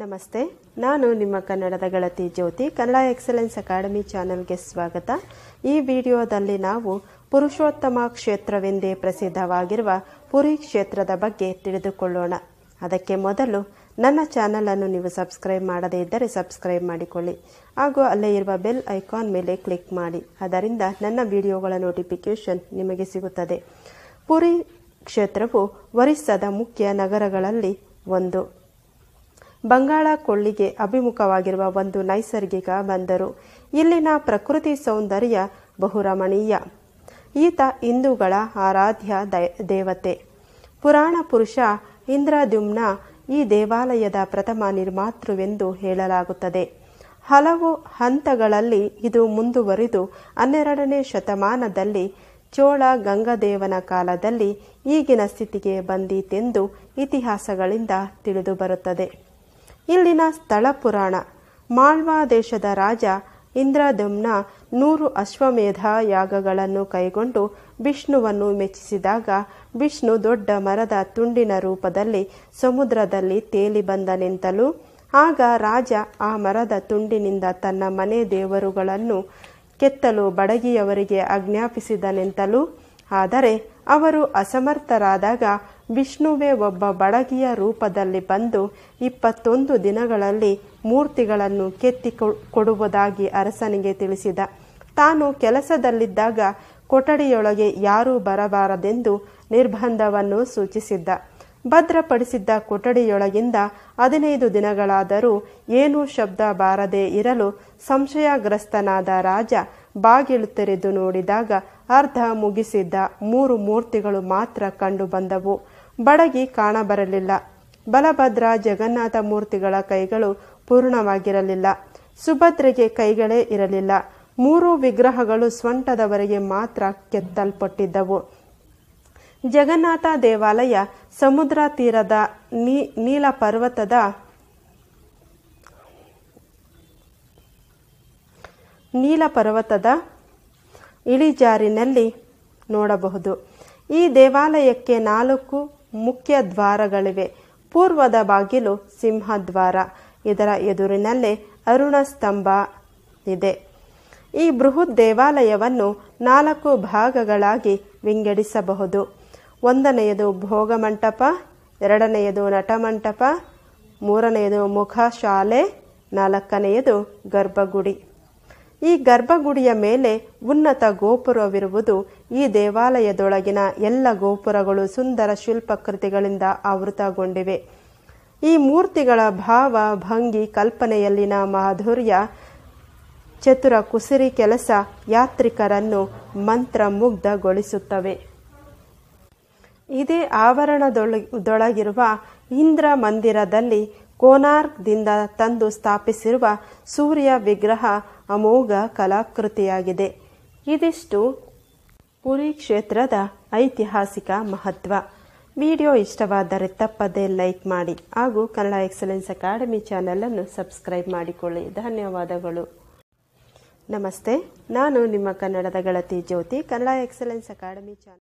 ನಮಸ್ತೆ ನಾನು ನಿಮ್ಮ ಕನ್ನಡದ ಗಳತಿ ಜ್ಯೋತಿ ಕನ್ನಡ ಎಕ್ಸಲೆನ್ಸ್ ಅಕಾಡೆಮಿ ಚಾನೆಲ್ಗೆ ಸ್ವಾಗತ ಈ ವಿಡಿಯೋದಲ್ಲಿ ನಾವು ಪುರುಷೋತ್ತಮ ಕ್ಷೇತ್ರವೆಂದೇ ಪ್ರಸಿದ್ಧವಾಗಿರುವ ಪುರಿ ಕ್ಷೇತ್ರದ ಬಗ್ಗೆ ತಿಳಿದುಕೊಳ್ಳೋಣ ಅದಕ್ಕೆ ಮೊದಲು ನನ್ನ ಅನ್ನು ನೀವು ಸಬ್ಸ್ಕ್ರೈಬ್ ಮಾಡದೇ ಇದ್ದರೆ ಸಬ್ಸ್ಕ್ರೈಬ್ ಮಾಡಿಕೊಳ್ಳಿ ಹಾಗೂ ಅಲ್ಲೇ ಇರುವ ಬೆಲ್ ಐಕಾನ್ ಮೇಲೆ ಕ್ಲಿಕ್ ಮಾಡಿ ಅದರಿಂದ ನನ್ನ ವಿಡಿಯೋಗಳ ನೋಟಿಫಿಕೇಷನ್ ನಿಮಗೆ ಸಿಗುತ್ತದೆ ಪುರಿ ಕ್ಷೇತ್ರವು ಒರಿಸ್ಸಾದ ಮುಖ್ಯ ನಗರಗಳಲ್ಲಿ ಒಂದು ಬಂಗಾಳ ಕೊಳ್ಳಿಗೆ ಅಭಿಮುಖವಾಗಿರುವ ಒಂದು ನೈಸರ್ಗಿಕ ಬಂದರು ಇಲ್ಲಿನ ಪ್ರಕೃತಿ ಸೌಂದರ್ಯ ಬಹುರಮಣೀಯ ಈತ ಹಿಂದೂಗಳ ಆರಾಧ್ಯ ದೇವತೆ ಪುರಾಣ ಪುರುಷ ಇಂದ್ರದ್ಯುಮ್ನ ಈ ದೇವಾಲಯದ ಪ್ರಥಮ ನಿರ್ಮಾತೃವೆಂದು ಹೇಳಲಾಗುತ್ತದೆ ಹಲವು ಹಂತಗಳಲ್ಲಿ ಇದು ಮುಂದುವರಿದು ಹನ್ನೆರಡನೇ ಶತಮಾನದಲ್ಲಿ ಚೋಳ ಗಂಗದೇವನ ಕಾಲದಲ್ಲಿ ಈಗಿನ ಸ್ಥಿತಿಗೆ ಬಂದೀತೆಂದು ಇತಿಹಾಸಗಳಿಂದ ತಿಳಿದುಬರುತ್ತದೆ ಇಲ್ಲಿನ ಸ್ಥಳ ಪುರಾಣ ಮಾಳ್ವಾ ದೇಶದ ರಾಜ ಇಂದ್ರದಮ್ನ ನೂರು ಅಶ್ವಮೇಧ ಯಾಗಗಳನ್ನು ಕೈಗೊಂಡು ವಿಷ್ಣುವನ್ನು ಮೆಚ್ಚಿಸಿದಾಗ ವಿಷ್ಣು ದೊಡ್ಡ ಮರದ ತುಂಡಿನ ರೂಪದಲ್ಲಿ ಸಮುದ್ರದಲ್ಲಿ ತೇಲಿ ಬಂದ ಆಗ ರಾಜ ಆ ಮರದ ತುಂಡಿನಿಂದ ತನ್ನ ಮನೆ ದೇವರುಗಳನ್ನು ಕೆತ್ತಲು ಬಡಗಿಯವರಿಗೆ ಆಜ್ಞಾಪಿಸಿದನೆಂತಲೂ ಆದರೆ ಅವರು ಅಸಮರ್ಥರಾದಾಗ ವಿಷ್ಣುವೇ ಒಬ್ಬ ಬಡಗಿಯ ರೂಪದಲ್ಲಿ ಬಂದು ಇಪ್ಪತ್ತೊಂದು ದಿನಗಳಲ್ಲಿ ಮೂರ್ತಿಗಳನ್ನು ಕೆತ್ತಿ ಕೊಡುವುದಾಗಿ ಅರಸನಿಗೆ ತಿಳಿಸಿದ ತಾನು ಕೆಲಸದಲ್ಲಿದ್ದಾಗ ಕೊಠಡಿಯೊಳಗೆ ಯಾರೂ ಬರಬಾರದೆಂದು ನಿರ್ಬಂಧವನ್ನು ಸೂಚಿಸಿದ್ದ ಭದ್ರಪಡಿಸಿದ್ದ ಕೊಠಡಿಯೊಳಗಿಂದ ಹದಿನೈದು ದಿನಗಳಾದರೂ ಏನೂ ಶಬ್ದ ಬಾರದೆ ಇರಲು ಸಂಶಯಗ್ರಸ್ತನಾದ ರಾಜ ಬಾಗಿಲು ತೆರೆದು ನೋಡಿದಾಗ ಅರ್ಧ ಮುಗಿಸಿದ್ದ ಮೂರು ಮೂರ್ತಿಗಳು ಮಾತ್ರ ಕಂಡುಬಂದವು ಬಡಗಿ ಕಾಣಬರಲಿಲ್ಲ ಬಲಭದ್ರ ಜಗನ್ನಾಥ ಮೂರ್ತಿಗಳ ಕೈಗಳು ಪೂರ್ಣವಾಗಿರಲಿಲ್ಲ ಸುಭದ್ರೆಗೆ ಕೈಗಳೇ ಇರಲಿಲ್ಲ ಮೂರು ವಿಗ್ರಹಗಳು ಸ್ವಂಟದವರೆಗೆ ಮಾತ್ರ ಕೆತ್ತಲ್ಪಟ್ಟಿದ್ದವು ಜಗನ್ನಾಥ ದೇವಾಲಯ ಸಮುದ್ರ ತೀರದ ನೀ ನೀಲ ಪರ್ವತದ ನೀಲ ಪರ್ವತದ ಇಳಿಜಾರಿನಲ್ಲಿ ನೋಡಬಹುದು ಈ ದೇವಾಲಯಕ್ಕೆ ನಾಲ್ಕು ಮುಖ್ಯ ದ್ವಾರಗಳಿವೆ ಪೂರ್ವದ ಬಾಗಿಲು ಸಿಂಹದ್ವಾರ ಇದರ ಎದುರಿನಲ್ಲೇ ಅರುಣ ಸ್ತಂಭ ಇದೆ ಈ ಬೃಹತ್ ದೇವಾಲಯವನ್ನು ನಾಲ್ಕು ಭಾಗಗಳಾಗಿ ವಿಂಗಡಿಸಬಹುದು ಒಂದನೆಯದು ಭೋಗಮಂಟಪ ಎರಡನೆಯದು ನಟಮಂಟಪ ಮೂರನೆಯದು ಮುಖಶಾಲೆ ನಾಲ್ಕನೆಯದು ಗರ್ಭಗುಡಿ ಈ ಗರ್ಭಗುಡಿಯ ಮೇಲೆ ಉನ್ನತ ಗೋಪುರವಿರುವುದು ಈ ದೇವಾಲಯದೊಳಗಿನ ಎಲ್ಲ ಗೋಪುರಗಳು ಸುಂದರ ಶಿಲ್ಪಕೃತಿಗಳಿಂದ ಆವೃತಗೊಂಡಿವೆ ಈ ಮೂರ್ತಿಗಳ ಭಾವ ಭಂಗಿ ಕಲ್ಪನೆಯಲ್ಲಿನ ಮಾಧುರ್ಯ ಚತುರ ಕುಸಿರಿ ಕೆಲಸ ಯಾತ್ರಿಕರನ್ನು ಮಂತ್ರಮುಗ್ಧಗೊಳಿಸುತ್ತವೆ ಇದೇ ಆವರಣದೊಳಗಿರುವ ಇಂದ್ರ ಮಂದಿರದಲ್ಲಿ ಕೋನಾರ್ಕ್ದಿಂದ ತಂದು ಸ್ಥಾಪಿಸಿರುವ ಸೂರ್ಯ ವಿಗ್ರಹ ಅಮೋಘ ಕಲಾಕೃತಿಯಾಗಿದೆ ಇದಿಷ್ಟು ಪುರಿ ಕ್ಷೇತ್ರದ ಐತಿಹಾಸಿಕ ಮಹತ್ವ ವಿಡಿಯೋ ಇಷ್ಟವಾದರೆ ತಪ್ಪದೇ ಲೈಕ್ ಮಾಡಿ ಹಾಗೂ ಕನ್ನಡ ಎಕ್ಸಲೆನ್ಸ್ ಅಕಾಡೆಮಿ ಚಾನಲನ್ನು ಸಬ್ಸ್ಕ್ರೈಬ್ ಮಾಡಿಕೊಳ್ಳಿ ಧನ್ಯವಾದಗಳು ನಮಸ್ತೆ ನಾನು ನಿಮ್ಮ ಕನ್ನಡದ ಗಳತಿ Jyoti Kannada excellence academy channel